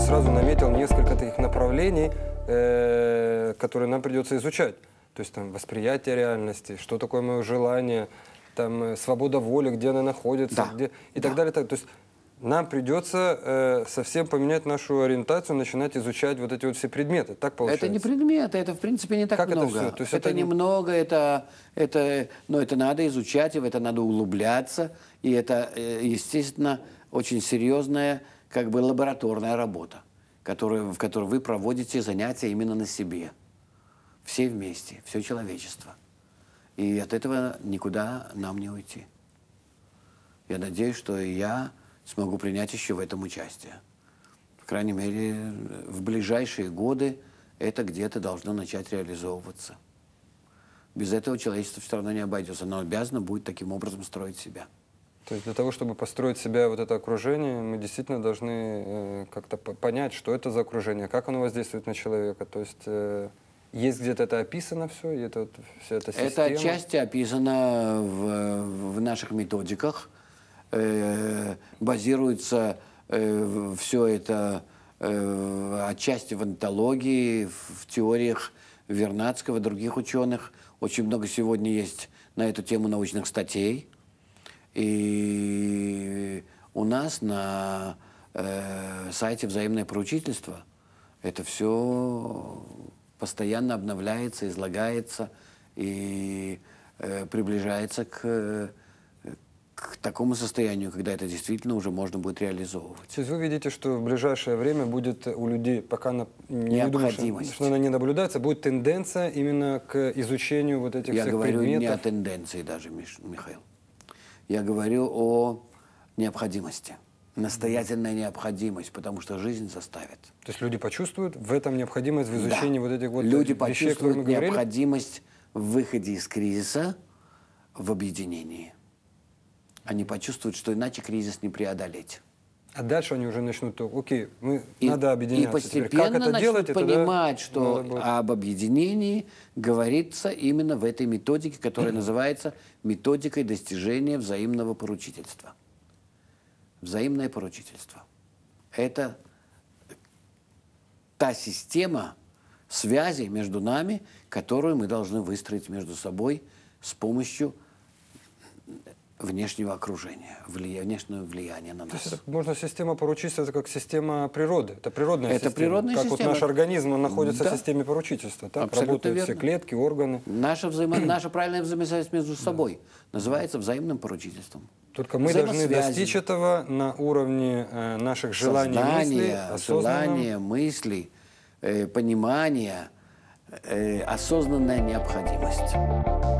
сразу наметил несколько таких направлений, э, которые нам придется изучать. То есть там восприятие реальности, что такое мое желание, там э, свобода воли, где она находится, да. где и да. так далее. Так. То есть нам придется э, совсем поменять нашу ориентацию, начинать изучать вот эти вот все предметы. Так получается? Это не предметы, это в принципе не так как много. Это, все? это, это не... немного, это, это, но это надо изучать, и в это надо углубляться, и это, э, естественно, очень серьезная как бы лабораторная работа, которую, в которой вы проводите занятия именно на себе. Все вместе, все человечество. И от этого никуда нам не уйти. Я надеюсь, что я смогу принять еще в этом участие. В крайней мере, в ближайшие годы это где-то должно начать реализовываться. Без этого человечество все равно не обойдется, оно обязано будет таким образом строить себя. То есть для того, чтобы построить себя вот это окружение, мы действительно должны э, как-то понять, что это за окружение, как оно воздействует на человека. То есть э, есть где-то это описано все, и это вот, вся эта система. Это отчасти описано в, в наших методиках. Э, базируется э, все это э, отчасти в онтологии, в теориях Вернадского, других ученых. Очень много сегодня есть на эту тему научных статей. И у нас на э, сайте взаимное поручительство это все постоянно обновляется, излагается и э, приближается к, к такому состоянию, когда это действительно уже можно будет реализовывать. То есть вы видите, что в ближайшее время будет у людей, пока на, не думаю, что она не наблюдается, будет тенденция именно к изучению вот этих Я всех предметов? Я говорю не о тенденции даже, Миш, Михаил я говорю о необходимости. Настоятельная необходимость, потому что жизнь заставит. То есть люди почувствуют в этом необходимость в изучении да. вот этих вот люди вещей, почувствуют мы необходимость в выходе из кризиса в объединении. Они почувствуют, что иначе кризис не преодолеть. А дальше они уже начнут, то, окей, мы и, надо объединяться. И постепенно Теперь, как это делать, понимать, что об объединении говорится именно в этой методике, которая mm-hmm. называется методикой достижения взаимного поручительства. Взаимное поручительство. Это та система связи между нами, которую мы должны выстроить между собой с помощью внешнего окружения, влия... внешнего влияния на нас. То есть, можно система поручительства, это как система природы, это природная это система. Природная как система. вот наш организм он находится да. в системе поручительства, так Абсолютно работают верно. все клетки, органы. Наша, взаимо... Наша правильная взаимосвязь между собой да. называется взаимным поручительством. Только мы должны достичь этого на уровне э, наших желаний, Сознания, мыслей, желания, мысли, э, понимания, э, осознанная необходимость.